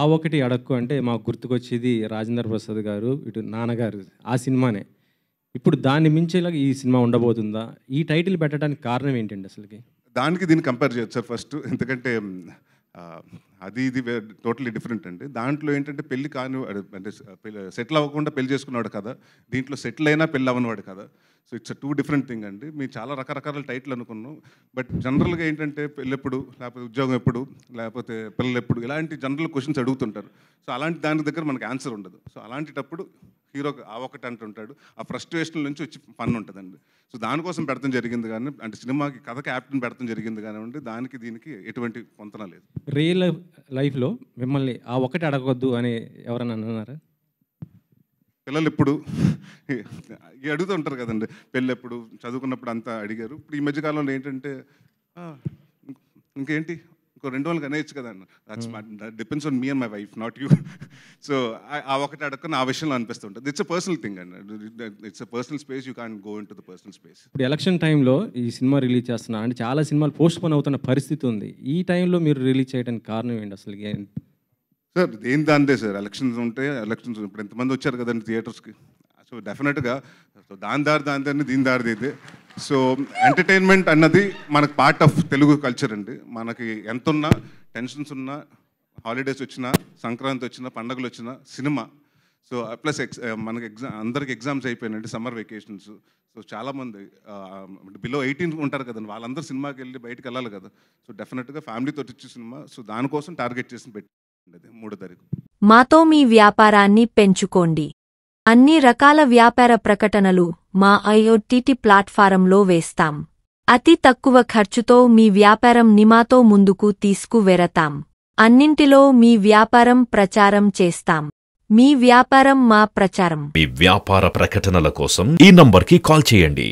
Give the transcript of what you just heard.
ఆ ఒకటి అడక్కు అంటే మాకు గుర్తుకొచ్చేది రాజేంద్ర ప్రసాద్ గారు ఇటు నాన్నగారు ఆ సినిమానే ఇప్పుడు దాన్ని మించేలాగా ఈ సినిమా ఉండబోతుందా ఈ టైటిల్ పెట్టడానికి కారణం ఏంటండి అసలుకి దానికి దీన్ని కంపేర్ చేయొచ్చు సార్ ఫస్ట్ ఎందుకంటే అది ఇది టోటలీ డిఫరెంట్ అండి దాంట్లో ఏంటంటే పెళ్లి కాని అంటే సెటిల్ అవ్వకుండా పెళ్లి చేసుకున్నవాడు కదా దీంట్లో సెటిల్ అయినా పెళ్ళి అవ్వనివాడు కదా so it's two different thing అండి మీరు చాలా రకరకాల టైటిల్ అనుకున్నాం బట్ జనరల్గా ఏంటంటే పెళ్ళెప్పుడు లేకపోతే ఉద్యోగం ఎప్పుడు లేకపోతే పిల్లలు ఎప్పుడు ఇలాంటి జనరల్ క్వశ్చన్స్ అడుగుతుంటారు సో అలాంటి దాని దగ్గర మనకి ఆన్సర్ ఉండదు సో అలాంటిటప్పుడు హీరో ఆ ఒకటి అంటుంటాడు ఆ ఫ్రస్ట్రేషన్ నుంచి వచ్చి పన్ను ఉంటుందండి సో దానికోసం పెడతాం జరిగింది కానీ అంటే సినిమాకి కథ క్యాప్టెన్ పెడతాం జరిగింది కానివ్వండి దానికి దీనికి ఎటువంటి పొంతన లేదు రియల్ లైఫ్లో మిమ్మల్ని ఆ ఒకటి అడగవద్దు అని ఎవరన్నా అన్నారా పిల్లలు ఎప్పుడు అడుగుతూ ఉంటారు కదండి పెళ్ళి ఎప్పుడు చదువుకున్నప్పుడు అంతా అడిగారు ఇప్పుడు ఈ మధ్యకాలంలో ఏంటంటే ఇంకేంటి ఇంకో రెండు వాళ్ళకి అనేయచ్చు కదా that's depends on me and my wife not you so ఆ ఒకటి అడగకుండా ఆ విషయంలో అనిపిస్తుంటుంది ఇట్స్ అ పర్సనల్ థింగ్ అండి it's a personal space you can go into the personal space ఇప్పుడు ఎలక్షన్ టైంలో ఈ సినిమా రిలీజ్ చేస్తున్నా అంటే చాలా సినిమాలు పోస్ట్ పోన్ అవుతున్న పరిస్థితి ఉంది ఈ టైంలో మీరు రిలీజ్ చేయడానికి కారణం ఏంటి అసలు సార్ దేని దాంతే సార్ ఎలక్షన్స్ ఉంటే ఎలక్షన్స్ ఇప్పుడు ఎంతమంది వచ్చారు కదండి థియేటర్స్కి సో డెఫినెట్గా సో దాని దారి దాని దారిని దీని దారిది ఇది సో ఎంటర్టైన్మెంట్ అన్నది మనకు పార్ట్ ఆఫ్ తెలుగు కల్చర్ అండి మనకి ఎంత ఉన్నా టెన్షన్స్ ఉన్నా హాలిడేస్ వచ్చినా సంక్రాంతి వచ్చినా పండగలు వచ్చినా సినిమా సో ప్లస్ ఎక్స్ మనకి ఎగ్జామ్ అందరికి ఎగ్జామ్స్ అయిపోయినాయండి సమ్మర్ వెకేషన్స్ సో చాలామంది బిలో ఎయిటీన్ ఉంటారు కదండి వాళ్ళందరూ సినిమాకి వెళ్ళి బయటకు వెళ్ళాలి కదా సో డెఫినెట్గా ఫ్యామిలీతో వచ్చే సినిమా సో దానికోసం టార్గెట్ చేసి పెట్టండి మూడో తారీఖు మాతో మీ వ్యాపారాన్ని పెంచుకోండి అన్ని రకాల వ్యాపార ప్రకటనలు మా ఐఓటిటి ప్లాట్ఫారంలో వేస్తాం అతి తక్కువ ఖర్చుతో మీ వ్యాపారం నిమాతో ముందుకు తీసుకువెరతాం అన్నింటిలో మీ వ్యాపారం ప్రచారం చేస్తాం మీ వ్యాపారం మా ప్రచారం మీ వ్యాపార ప్రకటనల కోసం ఈ నంబర్కి కాల్ చేయండి